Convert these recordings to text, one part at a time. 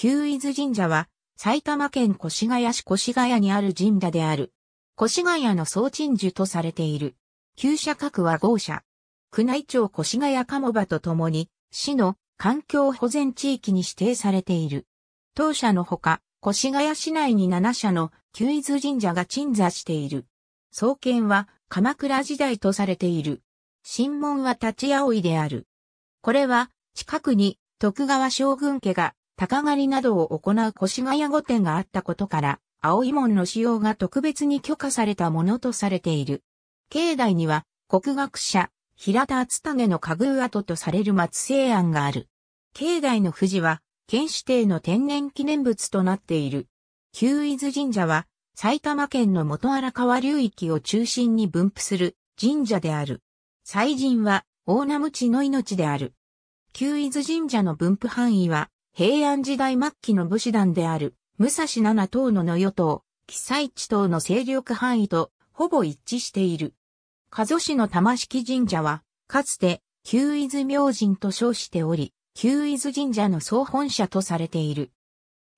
旧伊豆神社は、埼玉県越谷市越谷にある神社である。越谷の総鎮守とされている。旧社格は豪社。宮内庁越谷鴨場とともに、市の環境保全地域に指定されている。当社のほか、越谷市内に7社の旧伊豆神社が鎮座している。創建は鎌倉時代とされている。神門は立ち葵である。これは近くに徳川将軍家が鷹狩りなどを行う越谷御殿があったことから、青い門の使用が特別に許可されたものとされている。境内には、国学者、平田厚種の家具跡とされる松生庵がある。境内の富士は、県指定の天然記念物となっている。旧伊豆神社は、埼玉県の元荒川流域を中心に分布する神社である。祭神は、大名無知の命である。旧伊豆神社の分布範囲は、平安時代末期の武士団である、武蔵七島野の与党、記載地等の勢力範囲とほぼ一致している。加須市の玉敷神社は、かつて、旧伊豆明神と称しており、旧伊豆神社の総本社とされている。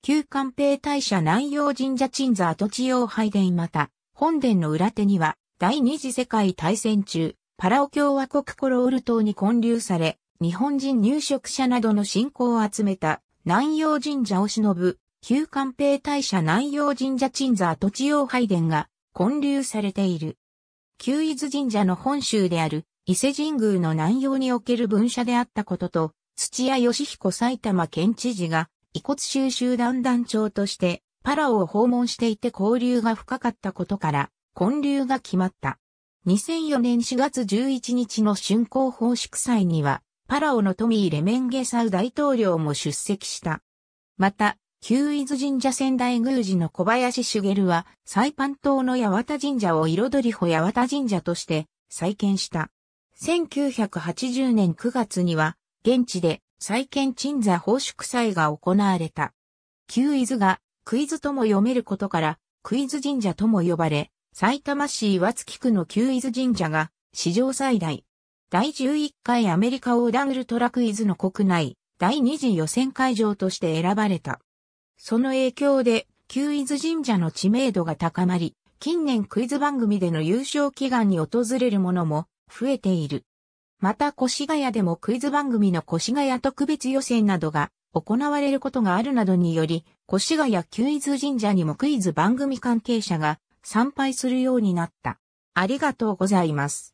旧官兵大社南洋神社鎮座跡地用拝殿また、本殿の裏手には、第二次世界大戦中、パラオ共和国コロール島に建立され、日本人入植者などの信仰を集めた南洋神社を忍ぶ、旧官兵大社南洋神社鎮座土地用拝殿が建立されている。旧伊豆神社の本州である伊勢神宮の南洋における分社であったことと、土屋義彦埼玉県知事が遺骨収集団団長としてパラオを訪問していて交流が深かったことから、建立が決まった。2004年4月11日の竣工奉祝祭には、パラオのトミー・レメンゲサウ大統領も出席した。また、旧伊豆神社仙台宮司の小林茂は、サイパン島の八幡神社を彩り保八幡神社として再建した。1980年9月には、現地で再建鎮座奉祝祭が行われた。旧伊豆がクイズとも読めることから、クイズ神社とも呼ばれ、埼玉市岩槻区の旧伊豆神社が史上最大第11回アメリカオーダーウルトラクイズの国内第2次予選会場として選ばれた。その影響で、旧伊豆神社の知名度が高まり、近年クイズ番組での優勝祈願に訪れるものも増えている。また越谷でもクイズ番組の越谷特別予選などが行われることがあるなどにより、越谷旧伊豆神社にもクイズ番組関係者が参拝するようになった。ありがとうございます。